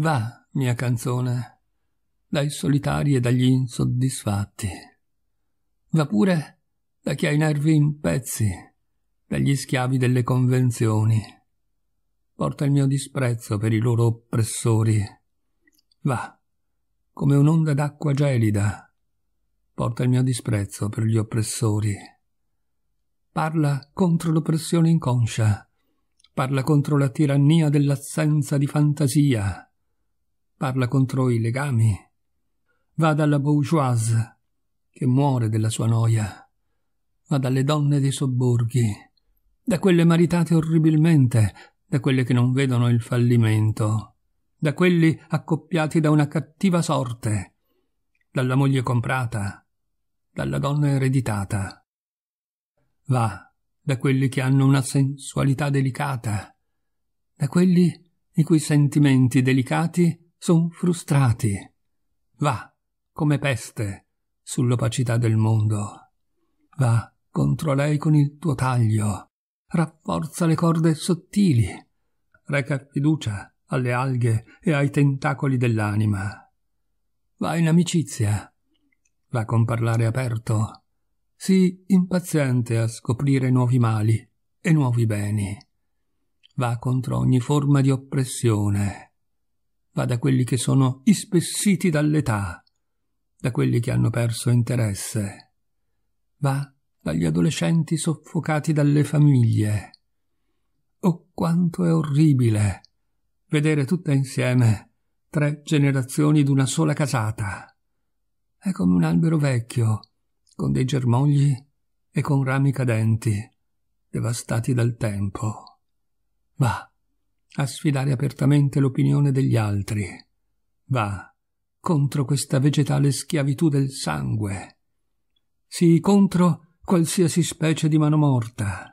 Va, mia canzone, dai solitari e dagli insoddisfatti. Va pure da chi ha i nervi in pezzi, dagli schiavi delle convenzioni. Porta il mio disprezzo per i loro oppressori. Va, come un'onda d'acqua gelida, porta il mio disprezzo per gli oppressori. Parla contro l'oppressione inconscia, parla contro la tirannia dell'assenza di fantasia parla contro i legami. Va dalla bourgeoise, che muore della sua noia. Va dalle donne dei sobborghi, da quelle maritate orribilmente, da quelle che non vedono il fallimento, da quelli accoppiati da una cattiva sorte, dalla moglie comprata, dalla donna ereditata. Va da quelli che hanno una sensualità delicata, da quelli i cui sentimenti delicati Son frustrati. Va, come peste, sull'opacità del mondo. Va contro lei con il tuo taglio. Rafforza le corde sottili. Reca fiducia alle alghe e ai tentacoli dell'anima. Va in amicizia. Va con parlare aperto. Sii impaziente a scoprire nuovi mali e nuovi beni. Va contro ogni forma di oppressione va da quelli che sono ispessiti dall'età, da quelli che hanno perso interesse, va dagli adolescenti soffocati dalle famiglie. Oh, quanto è orribile vedere tutte insieme tre generazioni d'una sola casata. È come un albero vecchio, con dei germogli e con rami cadenti, devastati dal tempo. Va, a sfidare apertamente l'opinione degli altri. Va contro questa vegetale schiavitù del sangue. Sì, contro qualsiasi specie di mano morta,